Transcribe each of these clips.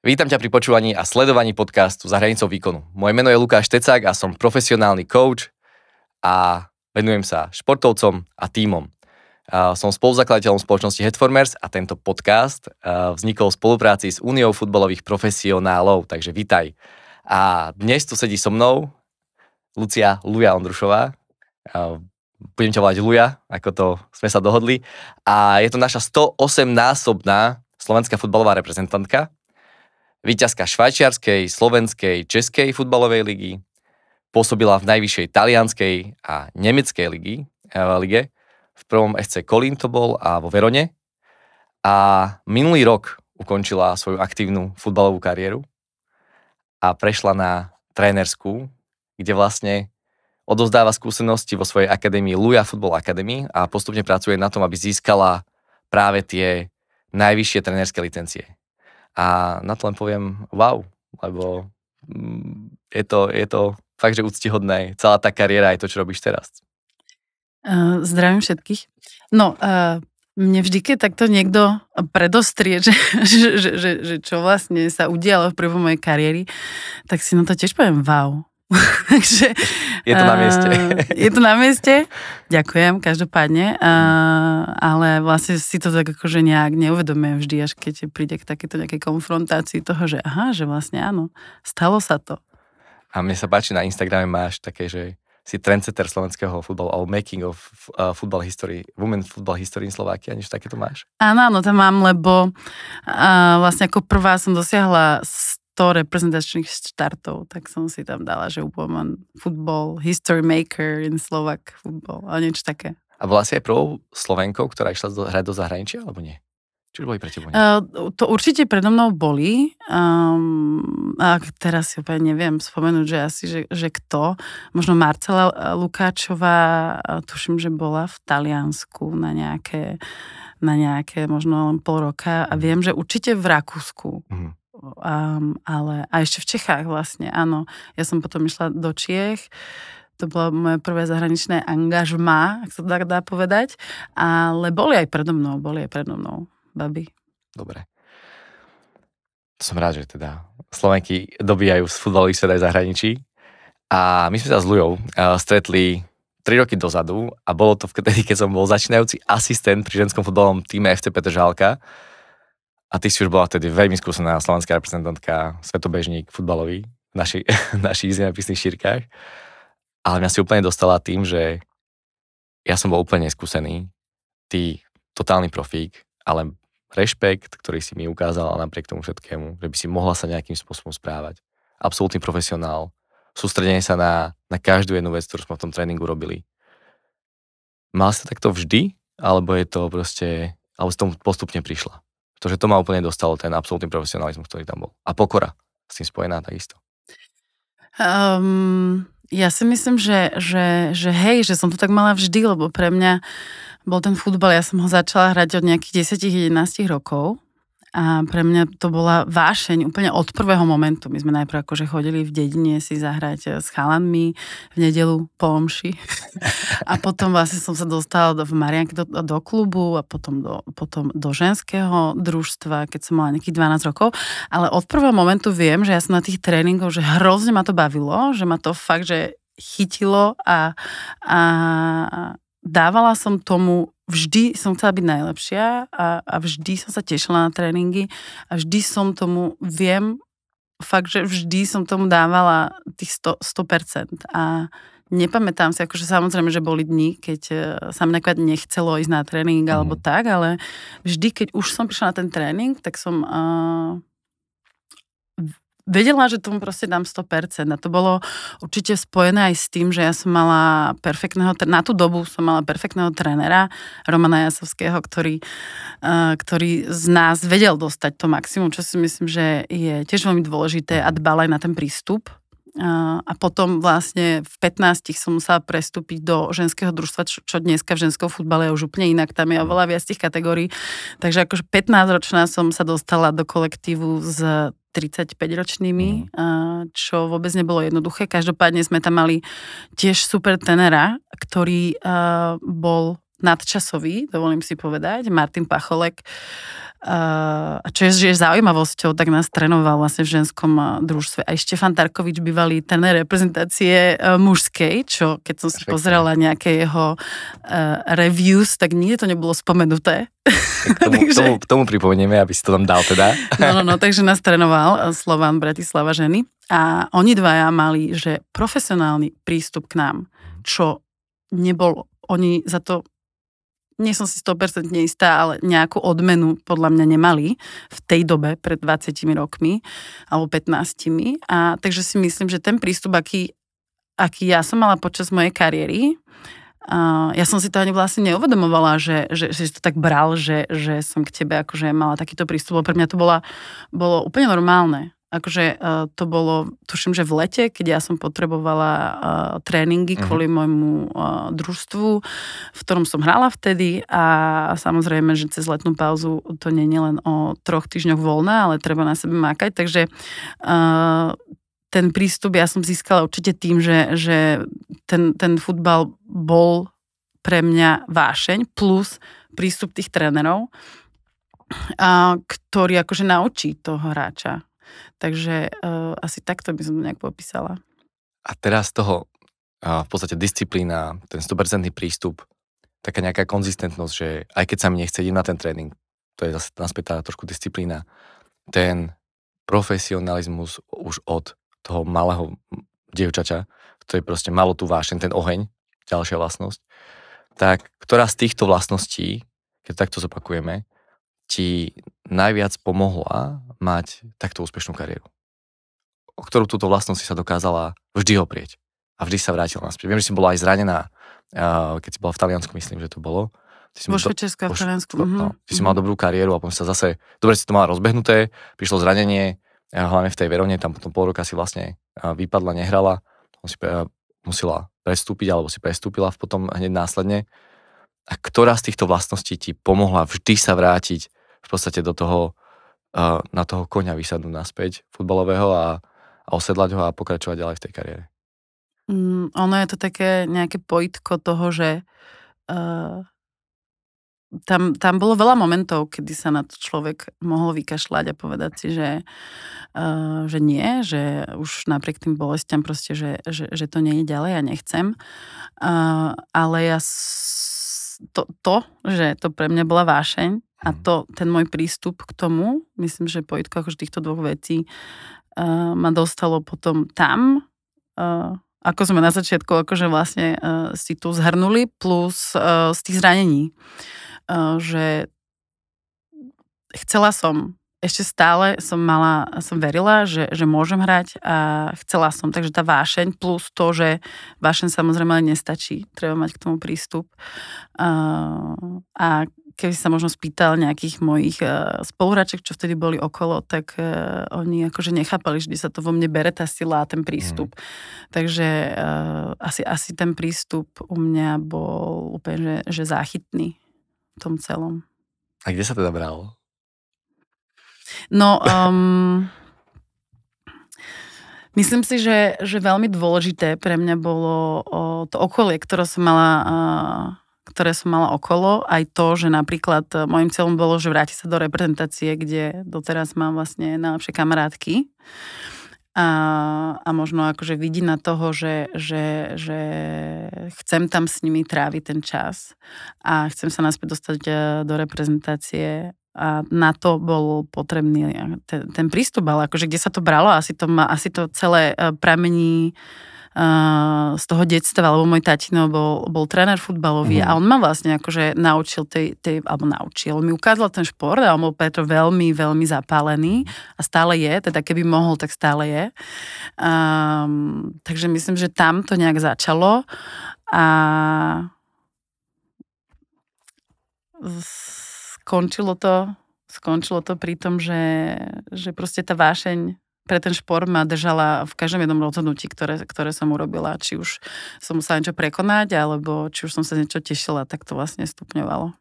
Vítam ťa pri počúvaní a sledovaní podcastu Za hranicou výkonu. Moje meno je Lukáš Tecák a som profesionálny coach a venujem sa športovcom a tímom. Som spoluzakladateľom spoločnosti Headformers a tento podcast vznikol v spolupráci s Úniou futbalových profesionálov, takže vitaj. A dnes tu sedí so mnou Lucia Luja Ondrušová. Budem ťa volať Luja, ako to sme sa dohodli. A je to naša 108-násobná slovenská futbalová reprezentantka Výťazka švajčiarskej, slovenskej, českej futbalovej ligy, pôsobila v najvyššej talianskej a nemeckej ligy, eh, lige. V prvom SC Kolín to bol a vo Verone. A minulý rok ukončila svoju aktívnu futbalovú kariéru a prešla na trénerskú, kde vlastne odovzdáva skúsenosti vo svojej akadémii Luja Football Academy a postupne pracuje na tom, aby získala práve tie najvyššie trénerské licencie. A na to len poviem wow, lebo mm, je to, je to fakt, že úctihodné. Celá tá kariéra aj to, čo robíš teraz. Uh, zdravím všetkých. No, uh, mne vždy, keď takto niekto predostrie, že, že, že, že, že čo vlastne sa udialo v prvom mojej kariéry, tak si na to tiež poviem wow. Takže, je to na mieste. Eh, je to na mieste. Ďakujem, každopádne. Uh, ale vlastne si to tak akože nejak neuvedomujem vždy, až keď príde k takéto nejakej konfrontácii toho, že aha, že vlastne áno, stalo sa to. A mne sa páči, na Instagrame máš také, že si trendsetter slovenského futbalu, alebo making of eh, football history, women football history in Slovakia, niečo takéto máš? Áno, áno, tam mám, lebo uh, vlastne ako prvá som dosiahla 100 reprezentačných štartov, tak som si tam dala, že Woman Football, History Maker in Slovak Football, a niečo také. A bola si aj prvou Slovenkou, ktorá išla do, hrať do zahraničia, alebo nie? Čo boli pre teba? Uh, to určite predo mnou boli. Um, a teraz si úplne neviem spomenúť, že asi, že, že kto. Možno Marcela eh, Lukáčová, eh, tuším, že bola v Taliansku na nejaké, na nejaké možno len pol roka. A mhm. viem, že určite v Rakúsku. Uh-huh. Um, ale, a ešte v Čechách vlastne, áno. Ja som potom išla do Čiech, to bolo moje prvé zahraničné angažma, ak sa tak dá povedať, ale boli aj predo mnou, boli aj predo mnou baby. Dobre. Som rád, že teda Slovenky dobíjajú z futbalových svet aj zahraničí. A my sme sa s Lujou uh, eh, stretli 3 roky dozadu a bolo to vtedy, keď som bol začínajúci asistent pri ženskom futbalovom týme FC Petržálka. Žálka a ty si už bola vtedy veľmi skúsená slovenská reprezentantka, svetobežník, futbalový v naši, našich zemepisných šírkach. Ale mňa si úplne dostala tým, že ja som bol úplne skúsený, ty totálny profík, ale rešpekt, ktorý si mi ukázala napriek tomu všetkému, že by si mohla sa nejakým spôsobom správať. Absolutný profesionál, sústredenie sa na, na každú jednu vec, ktorú sme v tom tréningu robili. Mal si to takto vždy, alebo je to proste, alebo si tomu postupne prišla? Pretože to ma úplne dostalo, ten absolútny profesionalizmus, ktorý tam bol. A pokora s tým spojená takisto. Um, ja si myslím, že, že, že hej, že som to tak mala vždy, lebo pre mňa bol ten futbal, ja som ho začala hrať od nejakých 10-11 rokov a pre mňa to bola vášeň úplne od prvého momentu. My sme najprv akože chodili v dedine si zahrať eh, s chalanmi v nedelu po omši a potom vlastne som sa dostala v Marianke do, do klubu a potom do, potom do ženského družstva, keď som mala nejakých 12 rokov, ale od prvého momentu viem, že ja som na tých tréningoch, že hrozne ma to bavilo, že ma to fakt, že chytilo a, a, dávala som tomu, vždy som chcela byť najlepšia a, a vždy som sa tešila na tréningy a vždy som tomu, viem, fakt, že vždy som tomu dávala tých 100%, 100% a nepamätám si, akože samozrejme, že boli dni, keď e, sa mi nechcelo ísť na tréning mm. alebo mhm. tak, ale vždy, keď už som prišla na ten tréning, tak som uh, vedela, že tomu proste dám 100%. A to bolo určite spojené aj s tým, že ja som mala perfektného, na tú dobu som mala perfektného trénera Romana Jasovského, ktorý, e, ktorý z nás vedel dostať to maximum, čo si myslím, že je tiež veľmi dôležité a dbal aj na ten prístup e, a potom vlastne v 15 som musela prestúpiť do ženského družstva, čo, čo dneska v ženskom futbale je už úplne inak, tam je oveľa viac tých kategórií. Takže akože 15 ročná som sa dostala do kolektívu s 35-ročnými, mm. čo vôbec nebolo jednoduché. Každopádne sme tam mali tiež super tenera, ktorý bol nadčasový, dovolím si povedať, Martin Pacholek, čo je, je zaujímavosťou, tak nás trénoval vlastne v ženskom družstve. A Štefan Tarkovič, bývalý tréner reprezentácie e, mužskej, čo keď som si pozrela nejaké jeho e, reviews, tak nikde to nebolo spomenuté. K tomu, takže... tomu, tomu pripomenieme, aby si to tam dal teda. no, no, no, takže nás trénoval e, Slovan Bratislava ženy a oni dvaja mali, že profesionálny prístup k nám, čo nebol, oni za to nie som si 100% istá, ale nejakú odmenu podľa mňa nemali v tej dobe pred 20 rokmi alebo 15. A takže si myslím, že ten prístup, aký, aký ja som mala počas mojej kariéry, Uh, ja som si to ani vlastne neuvedomovala, že, že, že to tak bral, že, že som k tebe akože mala takýto prístup. Pre mňa to bola, bolo úplne normálne akože uh, to bolo, tuším, že v lete, keď ja som potrebovala uh, tréningy uh-huh. kvôli môjmu uh, družstvu, v ktorom som hrala vtedy a samozrejme, že cez letnú pauzu to nie je len o troch týždňoch voľna, ale treba na sebe mákať, takže uh, ten prístup ja som získala určite tým, že, že ten, ten futbal bol pre mňa vášeň plus prístup tých trénerov, a, ktorý akože naučí toho hráča Takže uh, asi takto by som to nejak popísala. A teraz toho uh, v podstate disciplína, ten 100% prístup, taká nejaká konzistentnosť, že aj keď sa mi nechce, ísť na ten tréning, to je zase naspäť tá trošku disciplína, ten profesionalizmus už od toho malého dievčaťa, ktoré proste malo tú vášeň, ten oheň, ďalšia vlastnosť, tak ktorá z týchto vlastností, keď takto zopakujeme, ti najviac pomohla mať takto úspešnú kariéru? O ktorú túto vlastnosť si sa dokázala vždy oprieť a vždy sa vrátila naspäť. Viem, že si bola aj zranená, keď si bola v Taliansku, myslím, že to bolo. Ty si vo Švečersku v Taliansku. No, mm-hmm. Ty si mala mhm. dobrú kariéru a potom sa zase, dobre si to mala rozbehnuté, prišlo zranenie, hlavne v tej Verone, tam potom pol roka si vlastne vypadla, nehrala, musela prestúpiť, alebo si prestúpila potom hneď následne. A ktorá z týchto vlastností ti pomohla vždy sa vrátiť v podstate do toho, na toho koňa vysadnúť naspäť futbalového a, a osedlať ho a pokračovať ďalej v tej kariére. Mm, ono je to také nejaké pojitko toho, že uh, tam, tam bolo veľa momentov, kedy sa na to človek mohol vykašľať a povedať si, že, uh, že nie, že už napriek tým bolestiam proste, že, že, že to nie je ďalej a ja nechcem. Uh, ale ja s to, to, že to pre mňa bola vášeň a mhm. to, ten môj prístup k tomu, myslím, že pojitko akože týchto dvoch vecí uh, ma dostalo potom tam, uh, ako sme na začiatku akože vlastne uh, si tu zhrnuli, plus uh, z tých zranení. Uh, že chcela som ešte stále som mala, som verila, že, že môžem hrať a chcela som, takže tá vášeň plus to, že vášeň samozrejme nestačí, treba mať k tomu prístup. a keby sa možno spýtal nejakých mojich uh, spoluhráček, čo vtedy boli okolo, tak e, oni akože nechápali, že sa to vo mne bere tá sila a ten prístup. Mm. Takže e, asi, asi ten prístup u mňa bol úplne, že, že záchytný v tom celom. A kde sa teda bral No, um, myslím si, že, že veľmi dôležité pre mňa bolo to okolie, ktoré som mala ktoré som mala okolo, aj to, že napríklad e, môjim cieľom bolo, že vráti sa do reprezentácie, kde doteraz mám vlastne najlepšie kamarátky. A, a možno akože vidí na toho, že, že, že chcem tam s nimi tráviť ten čas a chcem sa naspäť dostať e, do reprezentácie a na to bol potrebný eh, ten, ten prístup, ale akože kde sa to bralo, asi to, ma, asi to celé eh, pramení eh, z toho detstva, lebo môj tatino bol, bol tréner futbalový mm a on ma vlastne akože naučil tej, tej, alebo naučil, mi ukázal ten šport a on bol preto veľmi, veľmi zapálený a stále je, teda keby mohol, tak stále je. Um, takže myslím, že tam to nejak začalo a skončilo to, skončilo to pri tom, že, že proste tá vášeň pre ten šport ma držala v každom jednom rozhodnutí, ktoré, ktoré som urobila. Či už som musela niečo prekonať, alebo či už som sa niečo tešila, tak to vlastne stupňovalo.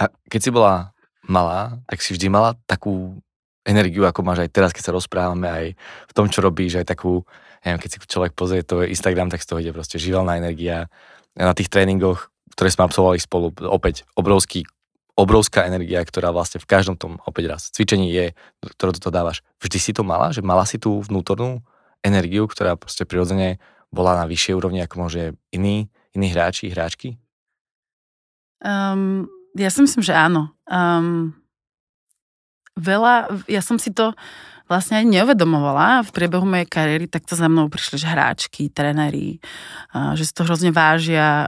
A keď si bola malá, tak si vždy mala takú energiu, ako máš aj teraz, keď sa rozprávame, aj v tom, čo robíš, aj takú, neviem, keď si človek pozrie to je Instagram, tak z toho ide proste živelná energia. Na tých tréningoch, ktoré sme absolvovali spolu, opäť obrovský obrovská energia, ktorá vlastne v každom tom, opäť raz, cvičení je, ktoré to dávaš. Vždy si to mala? Že mala si tú vnútornú energiu, ktorá proste prirodzene bola na vyššej úrovni, ako môže iní, iní hráči, hráčky? Um, ja si myslím, že áno. Um, veľa, ja som si to vlastne ani neuvedomovala. V priebehu mojej kariéry takto za mnou prišli že hráčky, trenery, že si to hrozne vážia,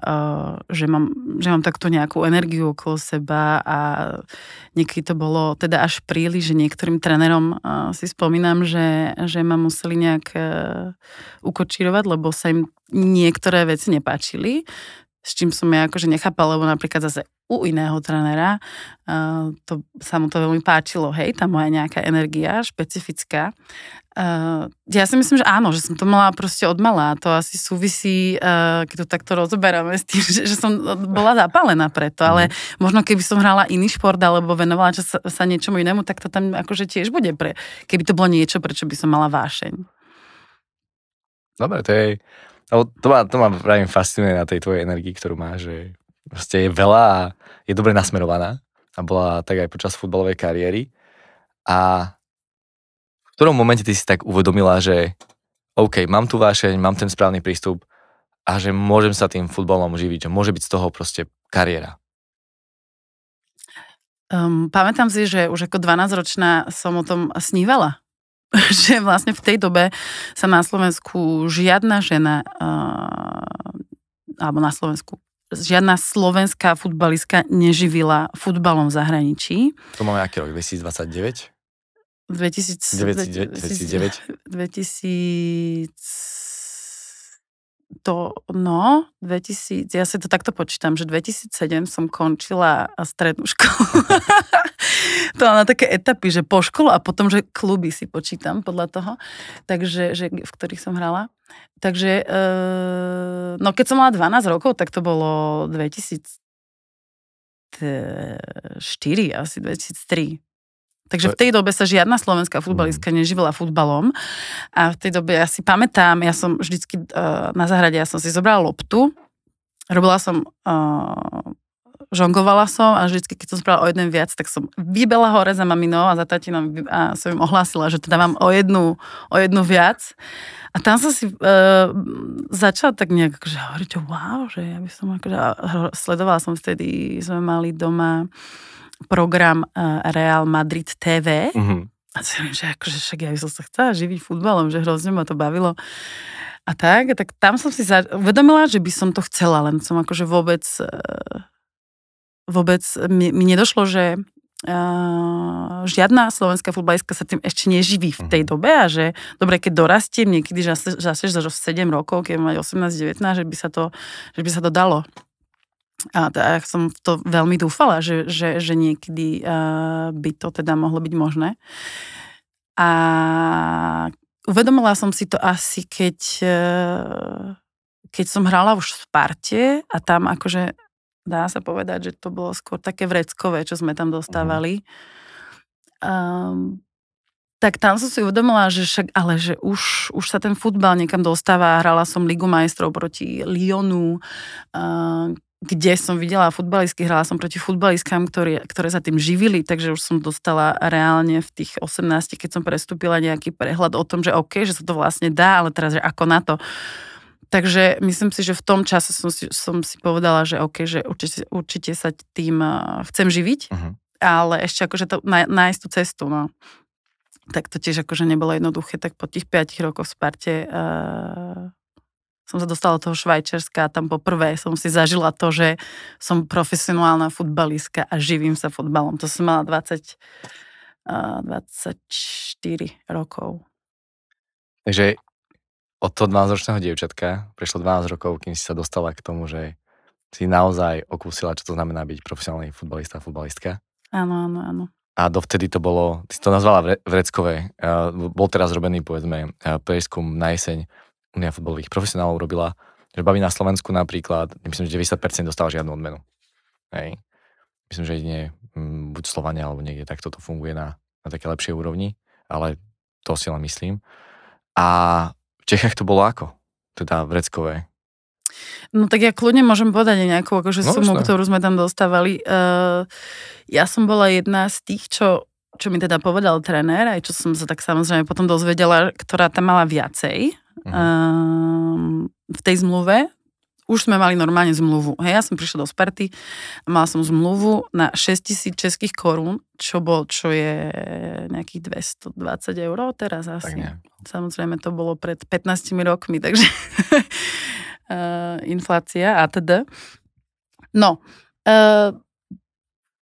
že mám, že mám takto nejakú energiu okolo seba a niekedy to bolo teda až príliš, že niektorým trenerom si spomínam, že, že ma museli nejak e, ukočírovať, lebo sa im niektoré veci nepáčili s čím som ja akože nechápala, lebo napríklad zase u iného trénera eh, to, sa mu to veľmi páčilo, hej, tá moja nejaká energia špecifická. Uh, ja si myslím, že áno, že som to mala proste odmala. To asi súvisí, uh, keď to takto rozoberáme s tým, že, že som bola zapálená preto, ale mhm. možno keby som hrala iný šport alebo venovala čas sa, sa niečomu inému, tak to tam akože tiež bude pre, keby to bolo niečo, prečo by som mala vášeň. Dobre, to je lebo to ma, to ma práve fascinuje na tej tvojej energii, ktorú máš, že proste je veľa a je dobre nasmerovaná a bola tak aj počas futbalovej kariéry. A v ktorom momente ty si tak uvedomila, že OK, mám tu vášeň, mám ten správny prístup a že môžem sa tým futbalom živiť, že môže byť z toho proste kariéra. Um, pamätám si, že už ako 12-ročná som o tom snívala. že vlastne v tej dobe sa na Slovensku žiadna žena, eh, alebo na Slovensku žiadna slovenská futbalistka neživila futbalom v zahraničí. To máme aký rok? 2029? 2000, 2009. 2000, to, no, 2000, ja si to takto počítam, že 2007 som končila strednú školu. to na také etapy, že po školu a potom, že kluby si počítam podľa toho, takže, že, v ktorých som hrala. Takže, e, no keď som mala 12 rokov, tak to bolo 2004, asi 2003. Takže v tej dobe sa žiadna slovenská futbalistka mhm. neživila futbalom a v tej dobe ja si pamätám, ja som vždycky uh, na zahrade, ja som si zobrala loptu, robila som, uh, žongovala som a vždycky, keď som spravila o jeden viac, tak som vybela hore za maminou a za tatinom a som im ohlásila, že teda mám o jednu, o jednu viac. A tam som si uh, začala tak nejak akože že hovoriť, wow, že ja by som akože, sledovala som vtedy, sme mali doma program e, Real Madrid TV. Uh-huh. Mhm. A si že akože však ja by som sa chcela živiť futbalom, že hrozne ma to bavilo. A tak, tak tam som si za... uvedomila, že by som to chcela, len som akože vôbec e, vôbec mi, mi nedošlo, že Uh, žiadna slovenská futbalistka sa tým ešte neživí v tej mhm. dobe a že dobre, keď dorastiem niekedy, že zase, zase, zase 7 rokov, keď mám 18-19, že by že by sa to dalo a, ja som v to veľmi dúfala, že, že, že niekedy uh, by to teda mohlo byť možné. A uvedomila som si to asi, keď, uh, keď som hrala už v Sparte a tam akože dá sa povedať, že to bolo skôr také vreckové, čo sme tam dostávali. Um, tak tam som si uvedomila, že však, ale že už, už sa ten futbal niekam dostáva. Hrala som Ligu majstrov proti Lyonu, uh, kde som videla futbalistky, hrala som proti futbalistkám, ktoré, ktoré sa tým živili, takže už som dostala reálne v tých 18, keď som prestúpila nejaký prehľad o tom, že OK, že sa to vlastne dá, ale teraz, že ako na to. Takže myslím si, že v tom čase som si, som si povedala, že OK, že určite, určite sa tým eh, chcem živiť, uh-huh. ale ešte akože to, nájsť tú cestu, no tak to tiež akože nebolo jednoduché, tak po tých 5 rokoch v Sparte uh, som sa dostala do toho Švajčerska a tam poprvé som si zažila to, že som profesionálna futbalistka a živím sa futbalom. To som mala 20, uh, 24 rokov. Takže od toho 12-ročného dievčatka prešlo 12 rokov, kým si sa dostala k tomu, že si naozaj okúsila, čo to znamená byť profesionálny futbalista a futbalistka. Áno, áno, áno. A dovtedy to bolo, ty si to nazvala vreckové, bol teraz robený, povedzme, prieskum na jeseň Unia futbalových profesionálov robila, že baví na Slovensku napríklad, myslím, že 90% dostal žiadnu odmenu. Hej. Myslím, že jedine mm, buď Slovania alebo niekde takto to funguje na, na také lepšej úrovni, ale to si len myslím. A v Čechách to bolo ako? Teda v Reckové, No tak ja kľudne môžem povedať nejakú akože no, sumu, ktorú sme tam dostávali. Uh, ja som bola jedna z tých, čo, čo mi teda povedal tréner, aj čo som sa tak samozrejme potom dozvedela, ktorá tam mala viacej um, v tej zmluve, už sme mali normálne zmluvu. Hej, ja som prišla do Sparty, mala som zmluvu na 6000 českých korún, čo bol, čo je nejakých 220 eur teraz asi. Tak Samozrejme, to bolo pred 15 rokmi, takže eh, inflácia a teda. No, uh,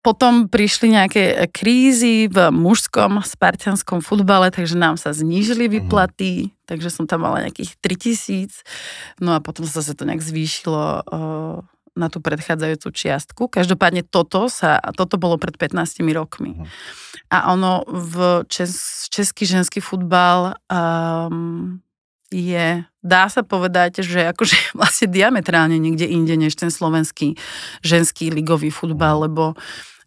potom prišli nejaké krízy v mužskom spartianskom futbale, takže nám sa znížili mhm. výplaty, mm. takže som tam mala nejakých 3000. No a potom sa zase to nejak zvýšilo na tú predchádzajúcu čiastku. Každopádne toto, sa, toto bolo pred 15 rokmi. Mm. A ono v čes, český ženský futbal um, je, dá sa povedať, že akože vlastne diametrálne niekde inde než ten slovenský ženský ligový futbal, mhm. lebo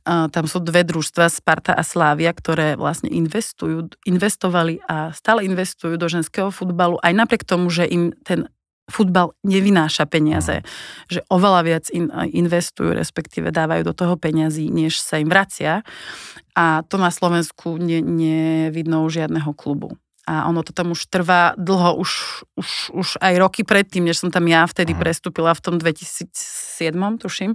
tam sú dve družstva, Sparta a Slávia, ktoré vlastne investujú, investovali a stále investujú do ženského futbalu, aj napriek tomu, že im ten futbal nevynáša peniaze. Mhm. Že oveľa viac in, investujú, respektíve dávajú do toho peniazy, než sa im vracia. A to na Slovensku ne, nevidno žiadneho klubu a ono to tam už trvá dlho, už, už, už aj roky predtým, než som tam ja vtedy mhm. prestúpila v tom 2007, tuším,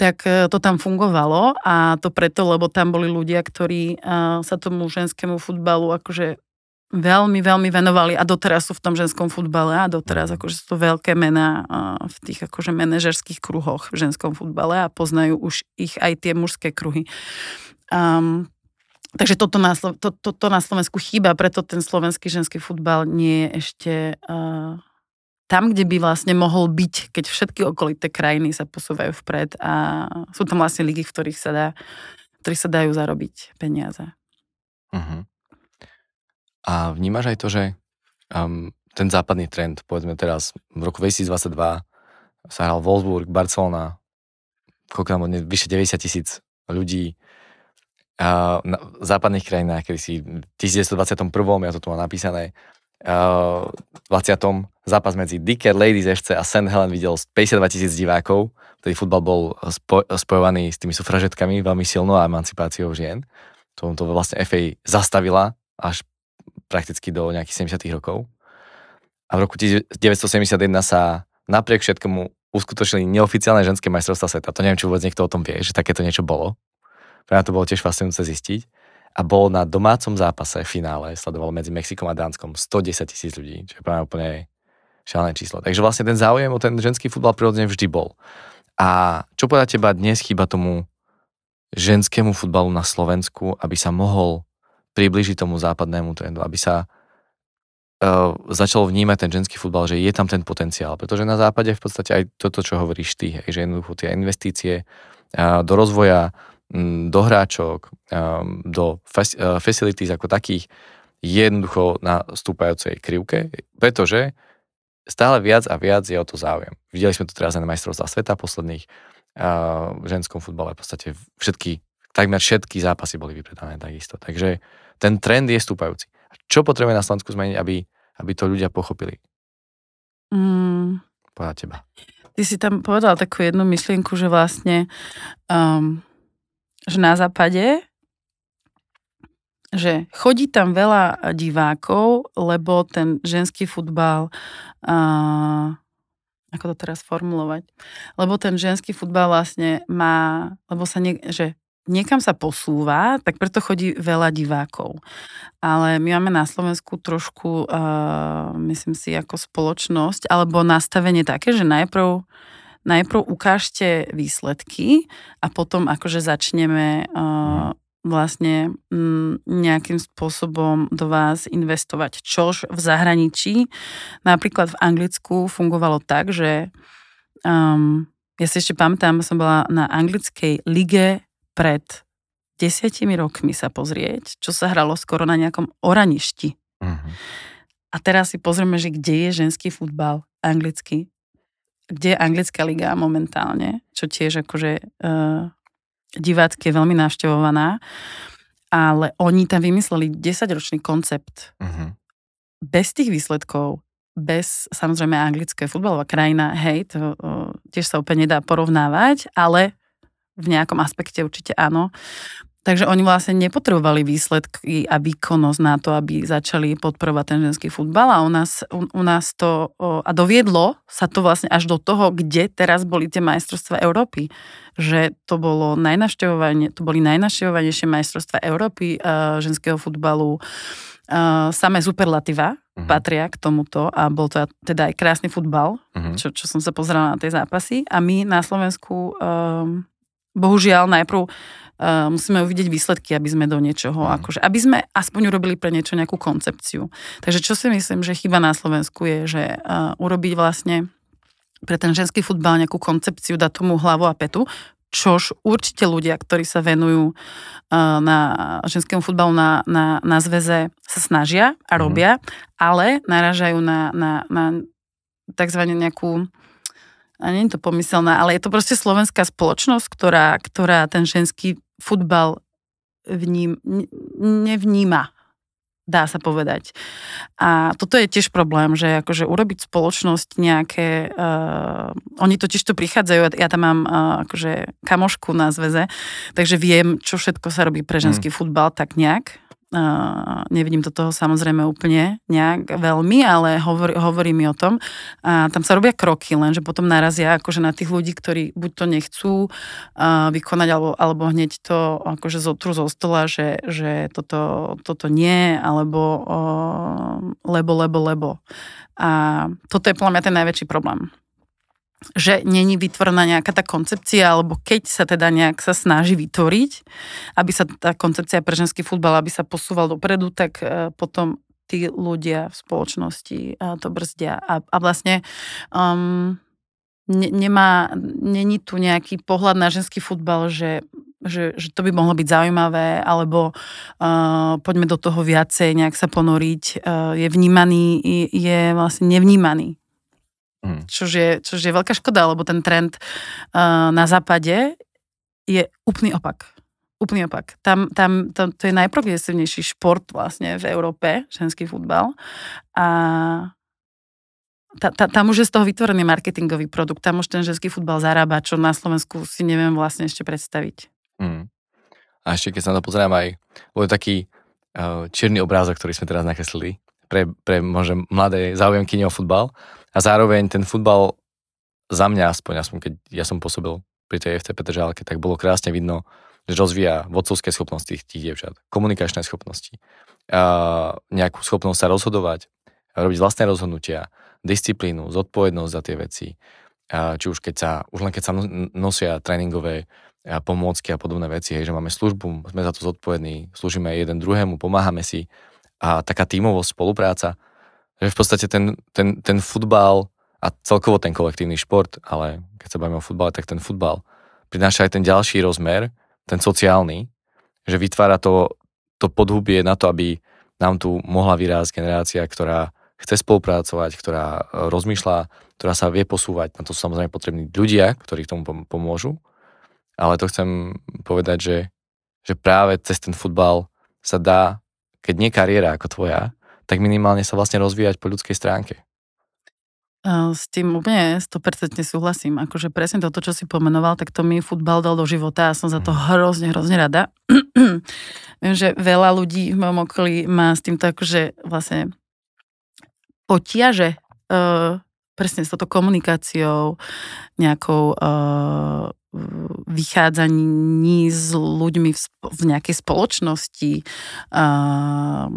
tak e, to tam fungovalo a to preto, lebo tam boli ľudia, ktorí e, sa tomu ženskému futbalu akože veľmi, veľmi venovali a doteraz sú v tom ženskom futbale a doteraz mhm. akože sú to veľké mená e, v tých akože manažerských kruhoch v ženskom futbale a poznajú už ich aj tie mužské kruhy. Um, Takže toto na, to, to na Slovensku chýba, preto ten slovenský ženský futbal nie je ešte uh, tam, kde by vlastne mohol byť, keď všetky okolité krajiny sa posúvajú vpred a sú tam vlastne ligy, v ktorých sa, dá, v ktorých sa dajú zarobiť peniaze. Uh-huh. A vnímaš aj to, že um, ten západný trend, povedzme teraz v roku 2022 sa hral Wolfsburg, Barcelona, koľko tam vyše 90 tisíc ľudí na, v západných krajinách, kedy si v 1921, ja to tu mám napísané, v 20. zápas medzi Dicker Ladies FC a St. Helen videl 52 tisíc divákov, vtedy futbal bol spo, spojovaný s tými sufražetkami veľmi silno a emancipáciou žien. To, to vlastne FA zastavila až prakticky do nejakých 70 rokov. A v roku 1971 sa napriek všetkomu uskutočnili neoficiálne ženské majstrovstvá sveta. To neviem, či vôbec niekto o tom vie, že takéto niečo bolo. Pre mňa to bolo tiež fascinujúce zistiť. A bol na domácom zápase v finále, sledoval medzi Mexikom a Dánskom 110 tisíc ľudí, čo je pre mňa úplne šialené číslo. Takže vlastne ten záujem o ten ženský futbal prirodzene vždy bol. A čo podľa teba dnes chýba tomu ženskému futbalu na Slovensku, aby sa mohol približiť tomu západnému trendu, aby sa uh, e, začal vnímať ten ženský futbal, že je tam ten potenciál. Pretože na západe v podstate aj toto, čo hovoríš ty, že jednoducho tie investície uh, do rozvoja do hráčok, ehm, do e, facilities ako takých jednoducho na stúpajúcej krivke, pretože stále viac a viac je o to záujem. Videli sme to teraz aj na majstrovstvá sveta posledných, v ženskom futbale v podstate všetky, takmer všetky zápasy boli vypredané takisto. Takže ten trend je stúpajúci. Čo potrebuje na Slovensku zmeniť, aby, aby to ľudia pochopili? Mm. Podľa teba. Ty si tam povedal takú jednu myšlienku, že vlastne um, že na západe, že chodí tam veľa divákov, lebo ten ženský futbal, a, ako to teraz formulovať, lebo ten ženský futbal vlastne má, lebo sa nie, že niekam sa posúva, tak preto chodí veľa divákov. Ale my máme na Slovensku trošku, uh, myslím si, ako spoločnosť, alebo nastavenie také, že najprv najprv ukážte výsledky a potom akože začneme uh, vlastne m, mm, nejakým spôsobom do vás investovať. Čož v zahraničí, napríklad v Anglicku fungovalo tak, že um, ja si ešte pamätám, som bola na anglickej lige pred desiatimi rokmi sa pozrieť, čo sa hralo skoro na nejakom oraništi. Uh-huh. A teraz si pozrieme, že kde je ženský futbal anglicky kde je anglická liga momentálne, čo tiež akože uh, divácky je veľmi návštevovaná, ale oni tam vymysleli 10-ročný koncept. Uh-huh. Bez tých výsledkov, bez, samozrejme, anglické futbalová krajina, hej, to uh, tiež sa úplne nedá porovnávať, ale v nejakom aspekte určite áno. Takže oni vlastne nepotrebovali výsledky a výkonnosť na to, aby začali podporovať ten ženský futbal a u nás, u, u nás to, a doviedlo sa to vlastne až do toho, kde teraz boli tie majstrovstvá Európy. Že to, bolo to boli najnaštevovanejšie majstrovstvá Európy e, ženského futbalu. E, samé superlativa uh-huh. patria k tomuto a bol to teda aj krásny futbal, uh-huh. čo, čo som sa pozrela na tie zápasy. A my na Slovensku... Uh, bohužiaľ najprv Uh, musíme uvidieť výsledky, aby sme do niečoho, mm. akože, aby sme aspoň urobili pre niečo nejakú koncepciu. Takže čo si myslím, že chyba na Slovensku je, že uh, urobiť vlastne pre ten ženský futbal nejakú koncepciu, dať tomu hlavu a petu, čož určite ľudia, ktorí sa venujú uh, na ženskému futbalu na, na, na zväze, sa snažia a mhm. robia, mm. ale naražajú na, na, na tzv. nejakú a nie je to pomyselné, ale je to proste slovenská spoločnosť, ktorá, ktorá ten ženský futbal vním, nevníma dá sa povedať. A toto je tiež problém, že akože urobiť spoločnosť nejaké... Uh, oni totiž tu prichádzajú, ja tam mám uh, akože kamošku na zväze, takže viem, čo všetko sa robí pre ženský mm. futbal, tak nejak Uh, nevidím do toho samozrejme úplne nejak veľmi, ale hovor, hovorí mi o tom. A tam sa robia kroky, lenže potom narazia akože na tých ľudí, ktorí buď to nechcú uh, vykonať, alebo, alebo hneď to akože zotru zo stola, že, že toto, toto nie, alebo uh, lebo, lebo, lebo. A toto je podľa mňa ten najväčší problém že není vytvorená nejaká tá koncepcia, alebo keď sa teda nejak sa snaží vytvoriť, aby sa tá koncepcia pre ženský futbal, aby sa posúval dopredu, tak e, potom tí ľudia v spoločnosti e, to brzdia. A, a vlastne um, ne, nemá, není tu nejaký pohľad na ženský futbal, že že, že to by mohlo byť zaujímavé, alebo uh, poďme do toho viacej, nejak sa ponoriť, uh, je vnímaný, je, je vlastne nevnímaný Hmm. Čož, je, čož je veľká škoda, lebo ten trend uh, na západe je úplný opak. Úplný opak. Tam, tam to, to je najprogresívnejší šport vlastne v Európe, ženský futbal. A ta, ta, tam už je z toho vytvorený marketingový produkt. Tam už ten ženský futbal zarába, čo na Slovensku si neviem vlastne ešte predstaviť. Mm. A ešte keď sa na to pozerám aj, bol taký uh, čierny obrázok, ktorý sme teraz nakreslili, pre, pre možno mladé záujemky o futbal. A zároveň ten futbal za mňa aspoň, aspoň keď ja som pôsobil pri tej FTP držálke, tak bolo krásne vidno, že rozvíja vodcovské schopnosti tých, tých dievčat, komunikačné schopnosti, a nejakú schopnosť sa rozhodovať, robiť vlastné rozhodnutia, disciplínu, zodpovednosť za tie veci, a či už keď sa, už len keď sa nosia tréningové a pomôcky a podobné veci, hej, že máme službu, sme za to zodpovední, slúžime jeden druhému, pomáhame si, a taká tímová spolupráca, že v podstate ten, ten, ten futbal a celkovo ten kolektívny šport, ale keď sa bavíme o futbale, tak ten futbal prináša aj ten ďalší rozmer, ten sociálny, že vytvára to, to podhubie na to, aby nám tu mohla vyrásť generácia, ktorá chce spolupracovať, ktorá e, rozmýšľa, ktorá sa vie posúvať. Na to sú samozrejme potrební ľudia, ktorí k tomu pomôžu. Ale to chcem povedať, že, že práve cez ten futbal sa dá keď nie kariéra ako tvoja, tak minimálne sa vlastne rozvíjať po ľudskej stránke. S tým úplne 100% súhlasím. Akože presne toto, čo si pomenoval, tak to mi futbal dal do života a som za to hrozne, hrozne rada. Viem, že veľa ľudí v mojom okolí má s týmto akože vlastne potiaže uh, presne s touto komunikáciou, nejakou uh, vychádzaní s ľuďmi v, v nejakej spoločnosti, uh,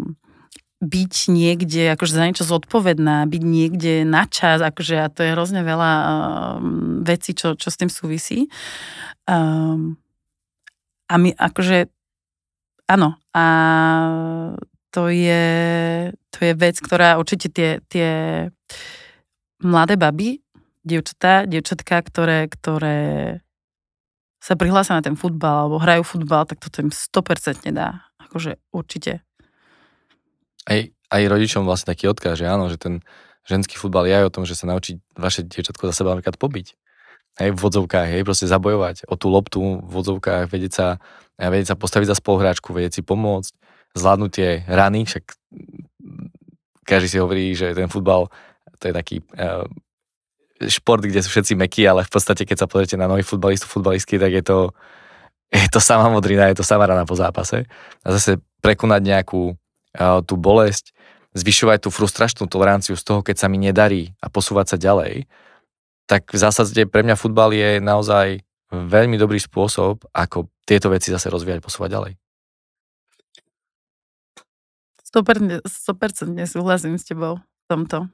byť niekde, akože za niečo zodpovedná, byť niekde na čas, akože a to je hrozne veľa uh, vecí, čo, čo s tým súvisí. Uh, a my akože, áno, a to je, to je vec, ktorá určite tie, tie mladé baby, dievčatá, dievčatka, ktoré, ktoré sa prihlásia na ten futbal alebo hrajú futbal, tak toto im 100% dá. Akože určite. Aj, aj rodičom vlastne taký odkaz, že áno, že ten ženský futbal je aj o tom, že sa naučiť vaše dievčatko za seba napríklad pobiť. Hej, v vodzovkách, hej, proste zabojovať o tú loptu v vodzovkách, vedieť sa, vedieť sa postaviť za spoluhráčku, vedieť si pomôcť, zvládnuť tie rany, však každý si hovorí, že ten futbal to je taký uh, šport, kde sú všetci mekí, ale v podstate, keď sa pozriete na nových futbalistov, futbalistky, tak je to, je to sama modrina, je to sama rana po zápase. A zase prekonať nejakú uh, tú bolesť, zvyšovať tú frustračnú toleranciu z toho, keď sa mi nedarí a posúvať sa ďalej, tak v zásade pre mňa futbal je naozaj veľmi dobrý spôsob, ako tieto veci zase rozvíjať, posúvať ďalej. 100%, 100% súhlasím s tebou v tomto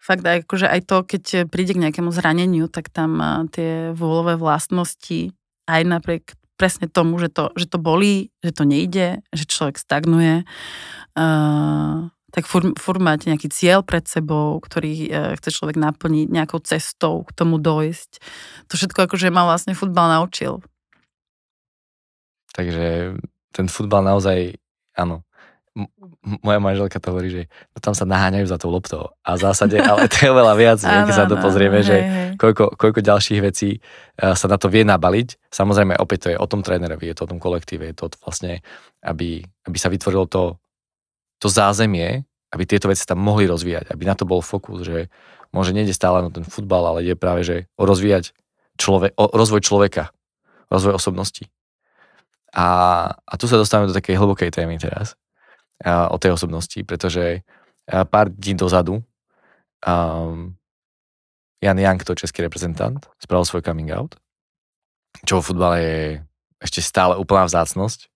fakt akože aj to, keď eh, príde k nejakému zraneniu, tak tam eh, tie vôľové vlastnosti aj napriek presne tomu, že to, že to bolí, že to nejde, že človek stagnuje, uh, tak furt fur máte nejaký cieľ pred sebou, ktorý uh, chce človek naplniť nejakou cestou, k tomu dojsť. To všetko akože ma vlastne futbal naučil. Takže ten futbal naozaj, áno, moja manželka to hovorí, že no tam sa naháňajú za tou loptou. A v zásade, ale to je veľa viac, ano, keď sa to pozrieme, hej, že hej. Koľko, koľko ďalších vecí eh, sa na to vie nabaliť. Samozrejme, opäť to je o tom trénerovi, je to o tom kolektíve, je to vlastne, aby, aby sa vytvorilo to, to zázemie, aby tieto veci tam mohli rozvíjať, aby na to bol fokus, že môže nejde stále na ten futbal, ale ide práve, že o rozvíjať človek, o rozvoj človeka, rozvoj osobnosti. A, a tu sa dostávame do takej hlbokej témy teraz, o tej osobnosti, pretože pár dní dozadu um, Jan to český reprezentant, spravil svoj coming out, čo vo futbale je ešte stále úplná vzácnosť.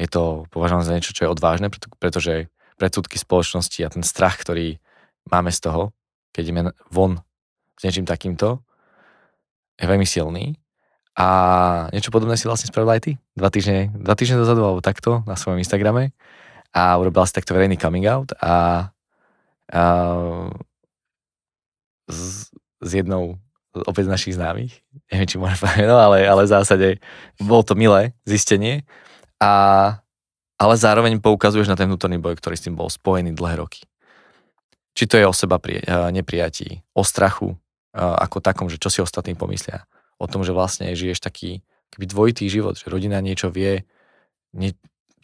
Je to považované za niečo, čo je odvážne, pretože predsudky spoločnosti a ten strach, ktorý máme z toho, keď ideme von s niečím takýmto, je veľmi silný. A niečo podobné si vlastne spravil aj ty. Dva týždne, dva týždne dozadu, alebo takto, na svojom Instagrame a urobila si takto verejný coming out a, a s, s jednou opäť z našich známych, neviem, či môžem povedať, ale, ale v zásade bolo to milé zistenie, a, ale zároveň poukazuješ na ten vnútorný boj, ktorý s tým bol spojený dlhé roky. Či to je o seba pri, neprijatí, o strachu ako takom, že čo si ostatní pomyslia. O tom, že vlastne žiješ taký dvojitý život, že rodina niečo vie, nie,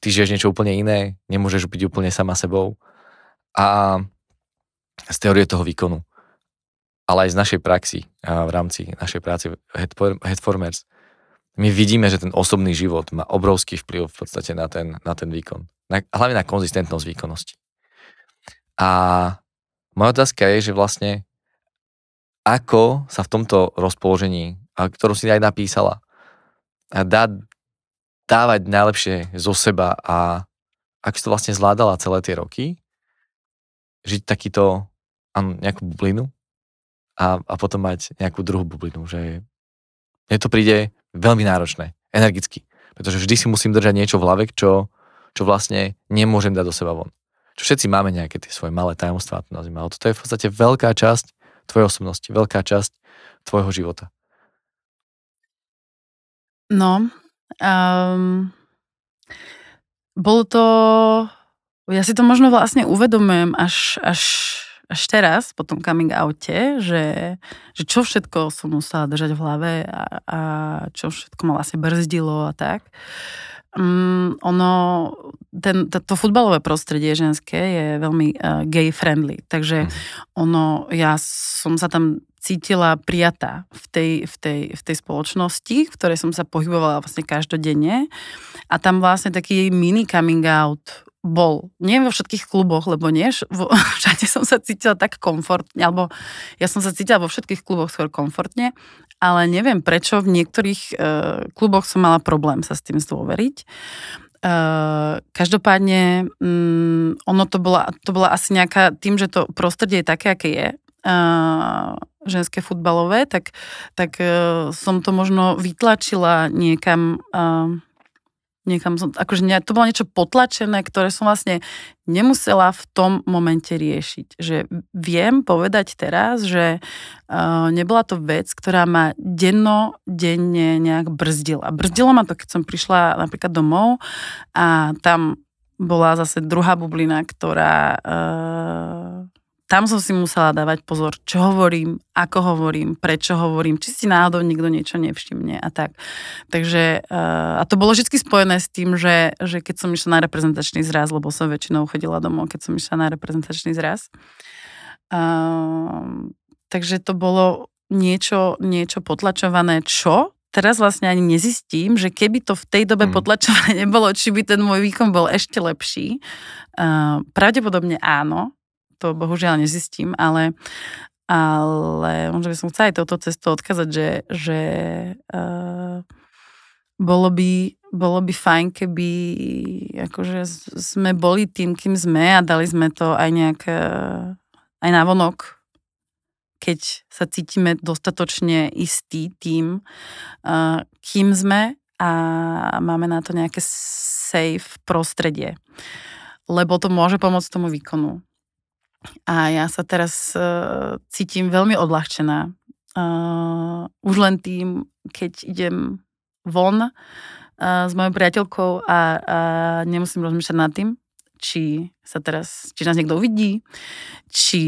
ty žiješ niečo úplne iné, nemôžeš byť úplne sama sebou. A z teórie toho výkonu, ale aj z našej praxi a v rámci našej práce Headformers, my vidíme, že ten osobný život má obrovský vplyv v podstate na ten, na ten výkon. Na, hlavne na konzistentnosť výkonnosti. A moja otázka je, že vlastne ako sa v tomto rozpoložení, a ktorú si aj napísala, dá dávať najlepšie zo seba a ak si to vlastne zvládala celé tie roky, žiť takýto, áno, nejakú bublinu a, a potom mať nejakú druhú bublinu, že mne to príde veľmi náročné, energicky, pretože vždy si musím držať niečo v hlave, čo, čo vlastne nemôžem dať do seba von. Čo všetci máme nejaké tie svoje malé tajomstvá, to nazývame, ale toto je v podstate veľká časť tvojej osobnosti, veľká časť tvojho života. No, Um, bolo to... Ja si to možno vlastne uvedomujem až, až, až teraz, po tom coming oute, že, že čo všetko som musela držať v hlave a, a čo všetko ma vlastne brzdilo a tak. Uh, um, ono, ten, to, to futbalové prostredie ženské je veľmi uh, gay-friendly, takže mhm. ono, ja som sa tam cítila prijatá v tej, v tej, v tej spoločnosti, v ktorej som sa pohybovala vlastne každodenne a tam vlastne taký mini coming out bol. Nie vo všetkých kluboch, lebo nie, vo, všade som sa cítila tak komfortne, alebo ja som sa cítila vo všetkých kluboch skôr komfortne, ale neviem prečo v niektorých uh, kluboch som mala problém sa s tým zdôveriť. Uh, každopádne um, ono to bola, to bola asi nejaká, tým, že to prostredie je také, aké je, uh, ženské futbalové, tak, tak uh, som to možno vytlačila niekam uh, niekam som, akože ne, to bolo niečo potlačené, ktoré som vlastne nemusela v tom momente riešiť. Že viem povedať teraz, že uh, nebola to vec, ktorá ma denno, denne nejak brzdila. Brzdilo ma to, keď som prišla napríklad domov a tam bola zase druhá bublina, ktorá uh, tam som si musela dávať pozor, čo hovorím, ako hovorím, prečo hovorím, či si náhodou nikto niečo nevšimne a tak. Takže, eh, a to bolo vždy spojené s tým, že, že keď som išla na reprezentačný zraz, lebo som väčšinou chodila domov, keď som išla na reprezentačný zraz. Uh, takže to bolo niečo, niečo potlačované, čo teraz vlastne ani nezistím, že keby to v tej dobe mm. potlačované nebolo, či by ten môj výkon bol ešte lepší. Uh, pravdepodobne áno, to bohužiaľ nezistím, ale, ale možno by som chcela aj touto cestou odkázať, že, že uh, bolo by, bolo by fajn, keby akože sme boli tým, kým sme a dali sme to aj nejak e, aj vonok, keď sa cítime dostatočne istý tým, e, kým sme a máme na to nejaké safe prostredie. Lebo to môže pomôcť tomu výkonu. A ja sa teraz uh, cítim veľmi odľahčená. Uh, už len tým, keď idem von uh, s mojou priateľkou a, a nemusím rozmýšľať nad tým, či sa teraz, či nás niekto uvidí, či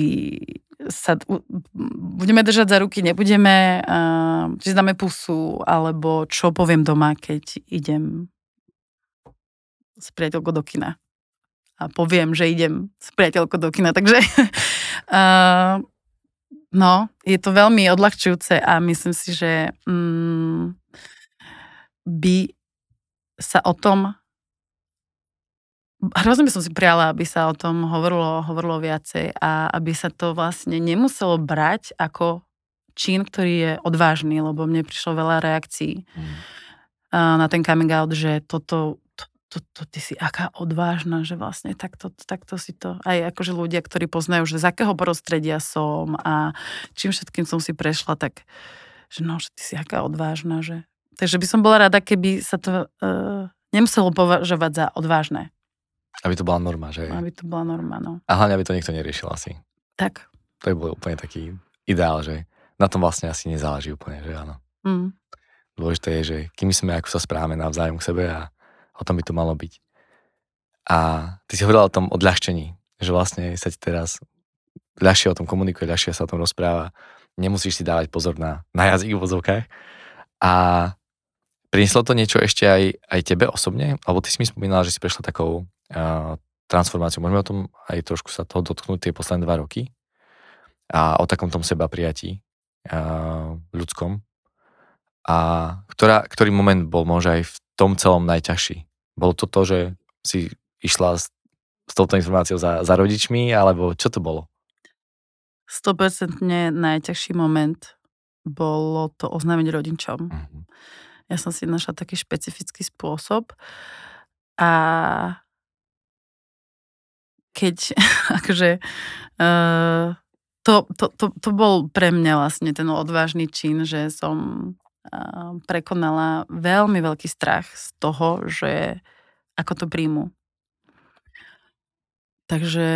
sa budeme držať za ruky, nebudeme, či dáme pusu, alebo čo poviem doma, keď idem s priateľkou do kina a poviem, že idem s priateľkou do kina. Takže uh, no, je to veľmi odľahčujúce a myslím si, že um, by sa o tom hrozne by som si prijala, aby sa o tom hovorilo, hovorilo viacej a aby sa to vlastne nemuselo brať ako čin, ktorý je odvážny, lebo mne prišlo veľa reakcií mm. Eh, na ten coming out, že toto to, to ty si aká odvážna, že vlastne takto, takto si to, aj akože ľudia, ktorí poznajú, že z akého prostredia som a čím všetkým som si prešla, tak že no, že ty si aká odvážna, že... Takže by som bola rada, keby sa to uh, nemuselo považovať za odvážne. Aby to bola norma, že? Aby to bola norma, no. A hlavne, aby to niekto neriešil asi. Tak. To je bol úplne taký ideál, že na tom vlastne asi nezáleží úplne, že áno. Mm. Dôležité je, že kým sme, ako sa správame navzájom k sebe a O tom by to malo byť. A ty si hovorila o tom odľahčení, že vlastne sa ti teraz ľahšie o tom komunikuje, ľahšie sa o tom rozpráva. Nemusíš si dávať pozor na, na jazyk v vozovkách. A prinieslo to niečo ešte aj, aj tebe osobne? Alebo ty si mi spomínala, že si prešla takou uh, transformáciu. Môžeme o tom aj trošku sa toho dotknúť tie posledné dva roky? A o takom tom seba prijatí uh, ľudskom? A ktorá, ktorý moment bol možno aj v tom celom najťažší? Bolo to to, že si išla s, s touto informáciou za, za rodičmi, alebo čo to bolo? 100% najťažší moment bolo to oznámiť rodičom. Uh-huh. Ja som si našla taký špecifický spôsob a keď akože uh, to, to, to, to bol pre mňa vlastne ten odvážny čin, že som Ehm, prekonala veľmi veľký strach z toho, že ako to príjmu. Takže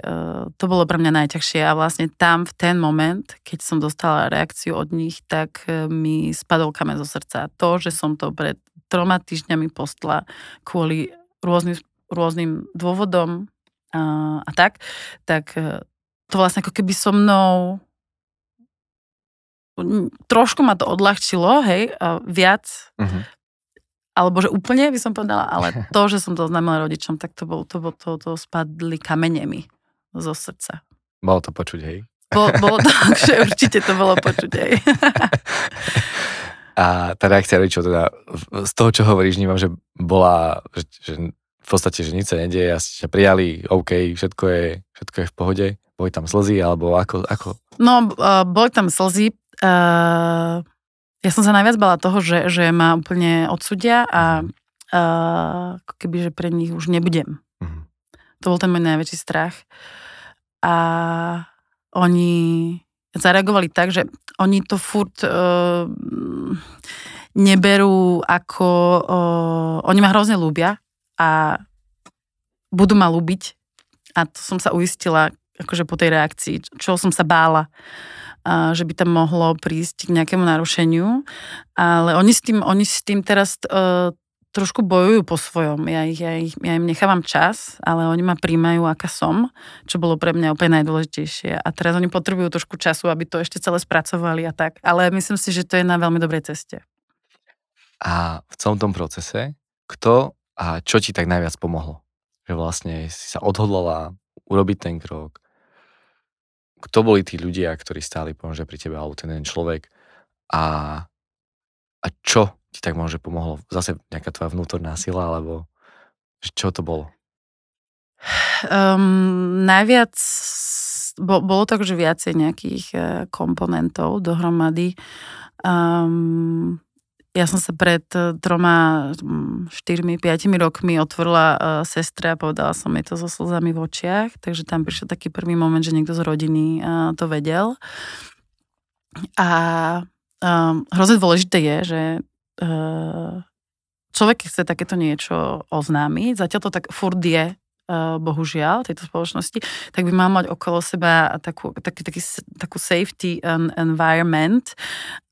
eh, to bolo pre mňa najťažšie a vlastne tam v ten moment, keď som dostala reakciu od nich, tak eh, mi spadol kamen zo srdca. To, že som to pred troma týždňami postla kvôli rôznym, rôznym dôvodom a, eh, a tak, tak to vlastne ako keby so mnou trošku ma to odľahčilo, hej, viac, uh-huh. alebo že úplne by som povedala, ale to, že som to oznámila rodičom, tak to, bol, to, bol, to, to spadli kameniemi zo srdca. Bolo to počuť, hej? Bo, bolo to, že určite to bolo počuť, hej. A tá reakcia rodičov, teda, teda z toho, čo hovoríš, vnímam, že bola, že, že v podstate, že nič sa nedieje a ste prijali, OK, všetko je, všetko je v pohode, boli tam slzy, alebo ako? ako? No, boli tam slzy, uh, ja som sa najviac bala toho, že, že ma úplne odsudia a uh, keby, že pre nich už nebudem. Uh-huh. To bol ten môj najväčší strach. A oni zareagovali tak, že oni to furt uh, neberú ako... Uh, oni ma hrozne ľúbia a budú ma ľúbiť. A to som sa uistila akože po tej reakcii, čo som sa bála a že by tam mohlo prísť k nejakému narušeniu, ale oni s tým, oni s tým teraz uh, trošku bojujú po svojom. Ja, ich, ja, ich, ja im nechávam čas, ale oni ma príjmajú, aká som, čo bolo pre mňa úplne najdôležitejšie. A teraz oni potrebujú trošku času, aby to ešte celé spracovali a tak. Ale myslím si, že to je na veľmi dobrej ceste. A v celom tom procese, kto a čo ti tak najviac pomohlo? Že vlastne si sa odhodlala urobiť ten krok, kto boli tí ľudia, ktorí stáli pomôže pri tebe, alebo ten jeden človek a, a čo ti tak môže pomohlo? Zase nejaká tvoja vnútorná sila, alebo čo to bolo? Um, najviac bo, bolo tak, že viacej nejakých eh, komponentov dohromady. Um, ja som sa pred e, troma, štyrmi, piatimi rokmi otvorila uh, sestre a povedala som jej to so slzami v očiach, takže tam prišiel taký prvý moment, že niekto z rodiny uh, to vedel. A um, hrozne dôležité je, že uh, človek chce takéto niečo oznámiť, zatiaľ to tak furt je, bohužiaľ, tejto spoločnosti, tak by mal mať okolo seba takú, taký, taký, takú safety environment,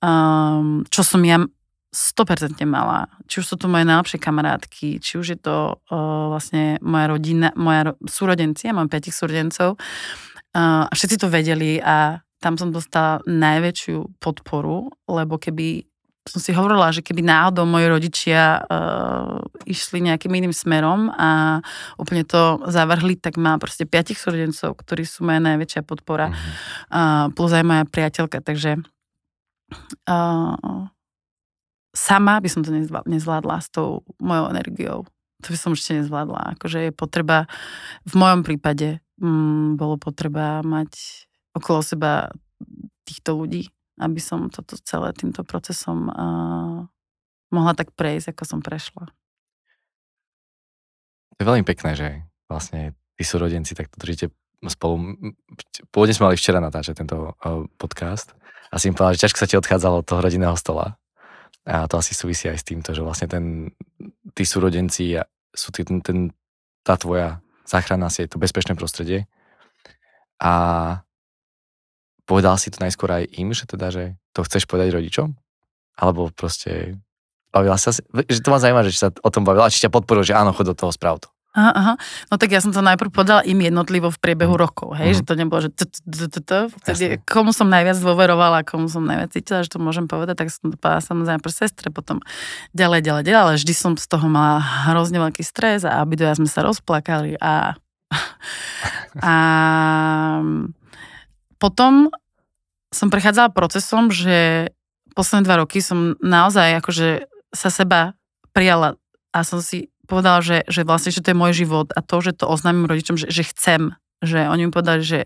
um, čo som ja 100% mala. Či už sú to moje najlepšie kamarátky, či už je to uh, vlastne moja rodina, moja ro- súrodenci, ja mám piatich súrodencov. Uh, všetci to vedeli a tam som dostala najväčšiu podporu, lebo keby som si hovorila, že keby náhodou moji rodičia uh, išli nejakým iným smerom a úplne to zavrhli, tak má proste piatich súrodencov, ktorí sú moja najväčšia podpora, uh, plus aj moja priateľka, takže uh, sama by som to nezvládla s tou mojou energiou. To by som ešte nezvládla. Akože je potreba, v mojom prípade m, mm, bolo potreba mať okolo seba týchto ľudí, aby som toto celé týmto procesom uh, mohla tak prejsť, ako som prešla. To je veľmi pekné, že vlastne tí súrodenci takto držíte spolu. Pôvodne sme mali včera natáčať tento podcast a si im povedal, že ťažko sa ti odchádzalo od toho rodinného stola. A to asi súvisí aj s týmto, že vlastne ten, tí súrodenci sú tý, ten, ten, tá tvoja si je to bezpečné prostredie. A povedal si to najskôr aj im, že teda, že to chceš povedať rodičom? Alebo proste bavila sa, že to ma zaujíma, že sa o tom bavila, a či ťa podporil, že áno, chod do toho, sprav to. Aha, aha. No tak ja som to najprv podala im jednotlivo v priebehu mhm. rokov, hej, mm že to mhm. nebolo, že komu som najviac dôverovala, komu som najviac cítila, že to môžem povedať, tak som to povedala samozrejme pre sestre, potom ďalej, ďalej, ďalej, ale vždy som z toho mala hrozne veľký stres a obidva sme sa rozplakali a a potom som prechádzala procesom, že posledné dva roky som naozaj akože sa seba prijala a som si povedala, že, že vlastne, že to je môj život a to, že to oznámim rodičom, že, že chcem, že oni mi povedali, že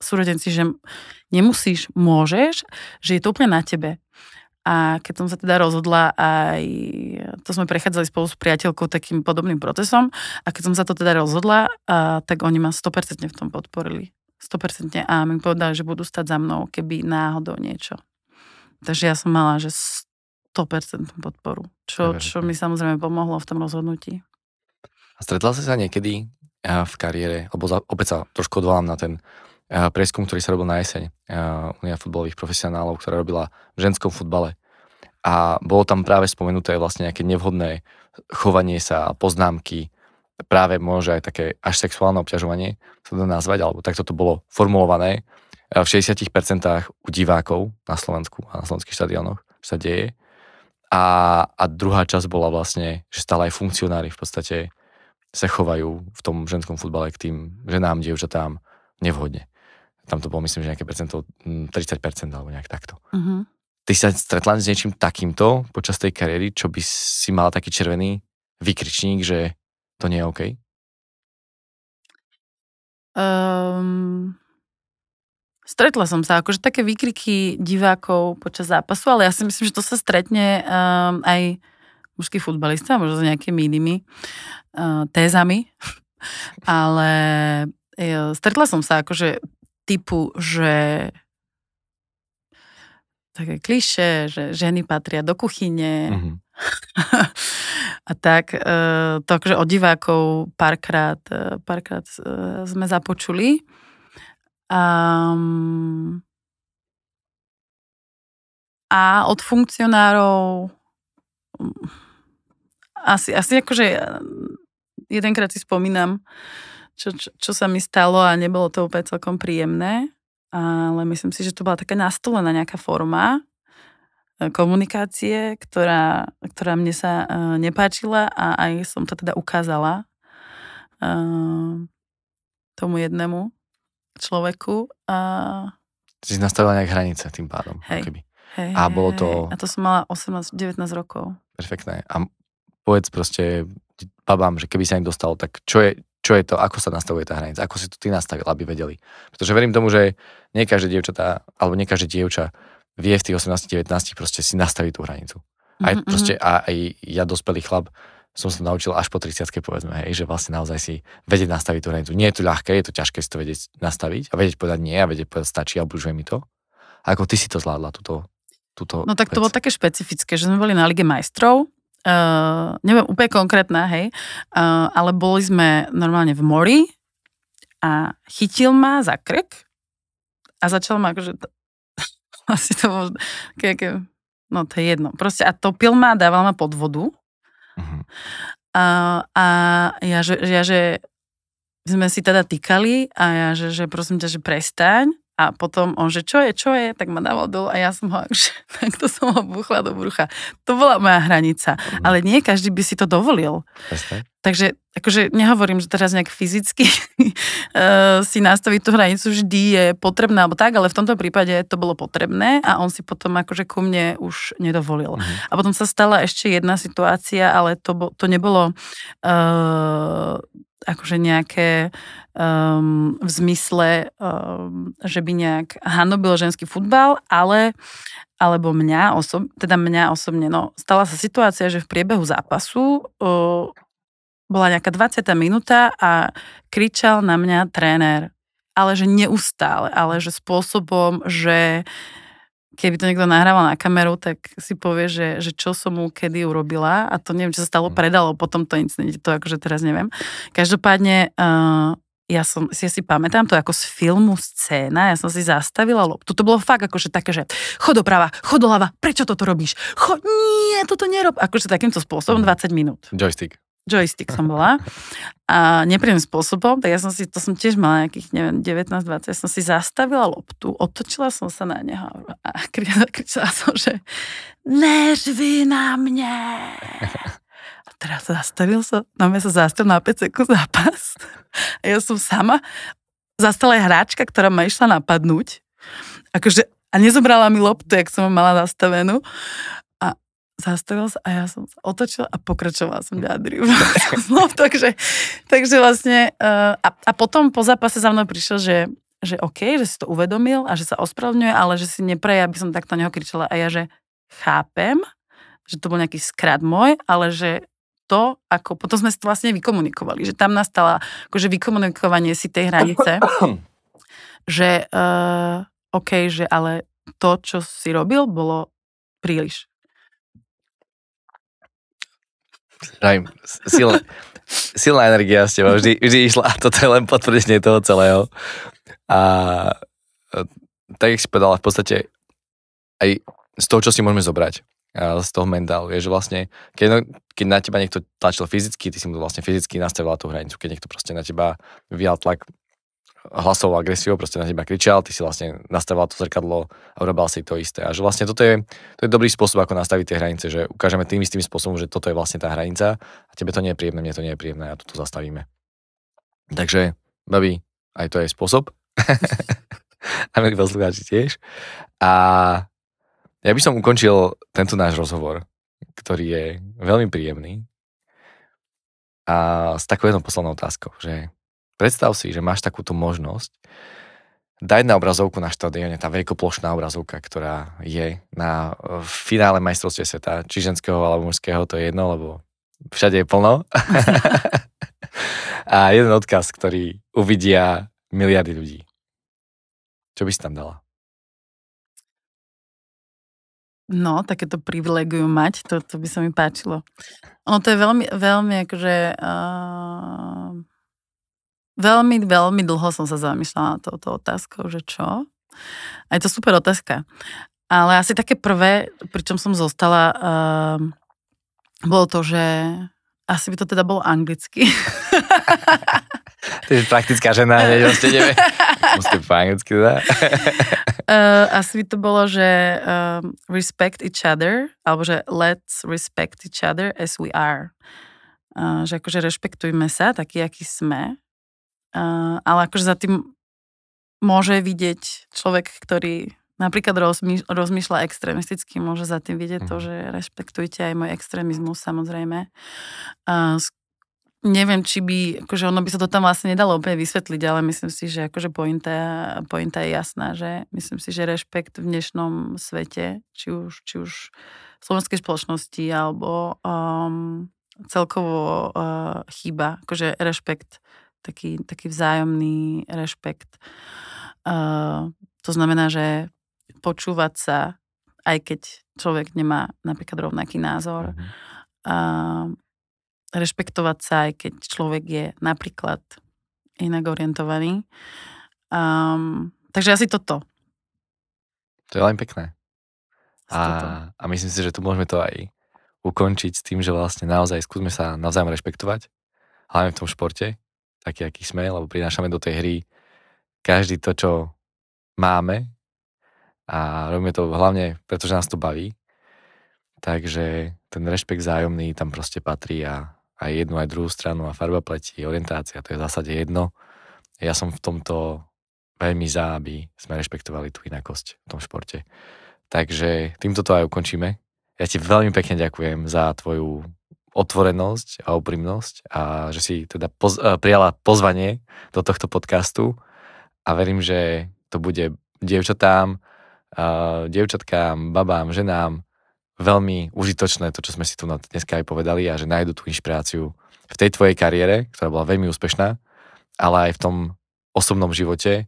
súrodenci, že nemusíš, môžeš, že je to úplne na tebe. A keď som sa teda rozhodla, aj to sme prechádzali spolu s priateľkou takým podobným procesom, a keď som sa to teda rozhodla, a, tak oni ma 100% v tom podporili. 100% a mi povedali, že budú stať za mnou, keby náhodou niečo. Takže ja som mala, že 100% podporu, čo, čo mi samozrejme pomohlo v tom rozhodnutí. A stretla si sa niekedy v kariére, alebo za, opäť sa trošku odvolám na ten prieskum, ktorý sa robil na jeseň Unia futbalových profesionálov, ktorá robila v ženskom futbale. A bolo tam práve spomenuté vlastne nejaké nevhodné chovanie sa, poznámky, práve môže aj také až sexuálne obťažovanie sa to nazvať, alebo takto to bolo formulované v 60% u divákov na Slovensku a na slovenských štadionoch sa deje. A, a druhá časť bola vlastne, že stále aj funkcionári v podstate sa chovajú v tom ženskom futbale k tým ženám, dievčatám nevhodne. Tam to bolo myslím, že nejaké percento, 30% mm, alebo nejak takto. Uh-huh. Ty sa stretla s niečím takýmto počas tej kariéry, čo by si mala taký červený vykričník, že to nie je OK? Um, ehm, Stretla som sa, akože také výkriky divákov počas zápasu, ale ja si myslím, že to sa stretne um, aj mužský futbalista, možno s nejakými inými uh, tézami, ale uh, stretla som sa akože typu, že také kliše, že ženy patria do kuchyne mm-hmm. a tak. Uh, to akože od divákov párkrát, eh, párkrát sme započuli. Um, a od funkcionárov mm, asi, asi akože eh, jedenkrát si spomínam, čo, čo, čo sa mi stalo a nebolo to úplne celkom príjemné, ale myslím si, že to bola taká nastolená nejaká forma eh, komunikácie, ktorá, ktorá mne sa eh, nepáčila a aj som to teda ukázala tomu jednému človeku a... Si nastavila nejak hranice tým pádom. Hej. Keby. Hej, a bolo to... A to som mala 18-19 rokov. Perfektné. A povedz proste babám, že keby sa im dostalo, tak čo je, čo je to, ako sa nastavuje tá hranica, ako si to ty nastavila, aby vedeli. Pretože verím tomu, že nie každé dievčatá, alebo nie každé dievča vie v tých 18-19 proste si nastaviť tú hranicu. Aj, mm-hmm. proste, a aj ja, dospelý chlap, som sa naučil až po 30 povedzme, hej, že vlastne naozaj si vedieť nastaviť tú hranicu. Nie je to ľahké, je to ťažké si to vedieť nastaviť a vedieť povedať nie a vedieť povedať stačí a obližuje mi to. A ako ty si to zvládla, túto, túto No tak vec. to bolo také špecifické, že sme boli na Lige majstrov, uh, neviem úplne konkrétne, hej, uh, ale boli sme normálne v mori a chytil ma za krk a začal ma akože asi to bolo no to je jedno. Proste a topil ma, dával ma pod vodu Uh-huh. A, a ja, že, ja, že sme si teda týkali a ja, že, že prosím ťa, že prestaň, a potom on, že čo je, čo je, tak ma dával dolu a ja som ho, že akože, takto som ho buchla do brucha. To bola moja hranica. Mm. Ale nie každý by si to dovolil. Jasne. Takže akože nehovorím, že teraz nejak fyzicky e, si nastaviť tú hranicu vždy je potrebné, alebo tak, ale v tomto prípade to bolo potrebné a on si potom akože ku mne už nedovolil. mm A potom sa stala ešte jedna situácia, ale to, bo, to nebolo uh, akože nejaké um, v zmysle, um, že by nejak hanobil ženský futbal, ale alebo mňa, osob, teda mňa osobne, no stala sa situácia, že v priebehu zápasu uh, bola nejaká 20. minúta a kričal na mňa tréner, ale že neustále, ale že spôsobom, že uh, keby to niekto nahrával na kameru, tak si povie, že, že čo som mu kedy urobila a to neviem, čo sa stalo, mhm. predalo po tomto incidente, to akože teraz neviem. Každopádne uh, ja, som, ja si pamätám to ako z filmu scéna, ja som si zastavila loptu. To bolo fakt akože také, že chod doprava, chod doľava, prečo toto robíš? Chod, nie, toto nerob. Akože takýmto spôsobom 20 mhm. minút. Joystick joystick som bola. A neprým spôsobom, tak ja som si, to som tiež mala nejakých, neviem, 19-20, ja som si zastavila loptu, otočila som sa na neho a kričala som, že nežvi na mne. A teraz zastavil sa, na mňa sa zastavil na 5 sekúnd zápas. A ja som sama, zastala aj hráčka, ktorá ma išla napadnúť. Akože, a nezobrala mi loptu, jak som mala nastavenú zastavil sa a ja som sa otočila a pokračovala som ďadriu. no, takže, takže vlastne eh, a, a potom po zápase za mnou prišiel, že že OK, že si to uvedomil a že sa ospravňuje, ale že si nepreje, aby som takto neho kričala a ja, že chápem, že to bol nejaký skrad môj, ale že to, ako potom sme to vlastne vykomunikovali, že tam nastala akože vykomunikovanie si tej hranice, že uh, OK, že ale to, čo si robil, bolo príliš. Rajm, silná, silná energia z teba vždy, vždy išla a toto je len potvrdenie toho celého. A e, tak, jak si povedala, v podstate aj z toho, čo si môžeme zobrať, a z toho mentálu, je, že vlastne, keď, no, keď na teba niekto tlačil fyzicky, ty si mu vlastne fyzicky nastavila tú hranicu, keď niekto proste na teba vyjal tlak hlasovou agresiou, proste na teba kričal, ty si vlastne nastavoval to zrkadlo a urobil si to isté. A že vlastne toto je, to je dobrý spôsob, ako nastaviť tie hranice, že ukážeme tým istým spôsobom, že toto je vlastne tá hranica a tebe to nie je príjemné, mne to nie je príjemné a toto zastavíme. Takže, baby, aj to je spôsob. a milí poslucháči tiež. A ja by som ukončil tento náš rozhovor, ktorý je veľmi príjemný a s takou jednou poslednou otázkou, že Predstav si, že máš takúto možnosť dať na obrazovku na štadióne, tá veľkoplošná obrazovka, ktorá je na e, finále majstrovstie sveta, či ženského alebo mužského, to je jedno, lebo všade je plno. a jeden odkaz, ktorý uvidia miliardy ľudí. Čo by si tam dala? No, takéto privilegium mať, to, to by sa mi páčilo. Ono to je veľmi, veľmi akože uh, Veľmi, veľmi dlho som sa zamýšľala na touto otázkou, že čo? A je to super otázka. Ale asi také prvé, pričom som zostala, uh, bolo to, že asi by to teda bolo anglicky. Ty si praktická žena, hneď ste nevie. Musíte po anglicky, teda. uh, asi by to bolo, že um, respect each other, alebo že let's respect each other as we are. Uh, že akože rešpektujme sa, taký, aký sme ale akože za tým môže vidieť človek, ktorý napríklad rozmýš- rozmýšľa extrémisticky, môže za tým vidieť to, mhm. že rešpektujte aj môj extrémizmus samozrejme. A neviem, či by, akože ono by sa to tam vlastne nedalo úplne vysvetliť, ale myslím si, že akože pointa, pointa je jasná, že myslím si, že rešpekt v dnešnom svete, či už, či už v slovenskej spoločnosti, alebo um, celkovo uh, chýba, akože rešpekt taký, taký vzájomný rešpekt. Uh, to znamená, že počúvať sa, aj keď človek nemá napríklad rovnaký názor, uh, rešpektovať sa, aj keď človek je napríklad inak orientovaný. Um, takže asi toto. To je len pekné. A, a myslím si, že tu môžeme to aj ukončiť s tým, že vlastne naozaj skúsme sa navzájom rešpektovať, hlavne v tom športe, takí, akí sme, lebo prinášame do tej hry každý to, čo máme a robíme to hlavne, pretože nás to baví. Takže ten rešpekt zájomný tam proste patrí a aj jednu, aj druhú stranu a farba pleti, orientácia, to je v zásade jedno. Ja som v tomto veľmi za, aby sme rešpektovali tú inakosť v tom športe. Takže týmto to aj ukončíme. Ja ti veľmi pekne ďakujem za tvoju otvorenosť a úprimnosť a že si teda poz, e, prijala pozvanie do tohto podcastu a verím, že to bude dievčatám, e, dievčatkám, babám, ženám veľmi užitočné to, čo sme si tu dneska aj povedali a že nájdu tú inšpiráciu v tej tvojej kariére, ktorá bola veľmi úspešná, ale aj v tom osobnom živote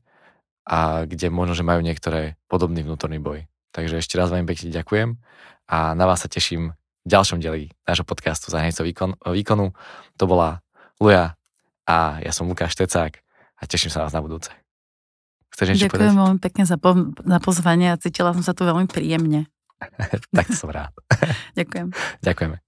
a kde možno, že majú niektoré podobný vnútorný boj. Takže ešte raz veľmi pekne ďakujem a na vás sa teším ďalšom dieli nášho podcastu za hranicou výkon, výkonu. To bola Luja a ja som Lukáš Tecák a teším sa vás na budúce. Chceš niečo Ďakujem povedať? veľmi pekne za, po, za pozvanie a cítila som sa tu veľmi príjemne. tak som rád. Ďakujem. Ďakujeme.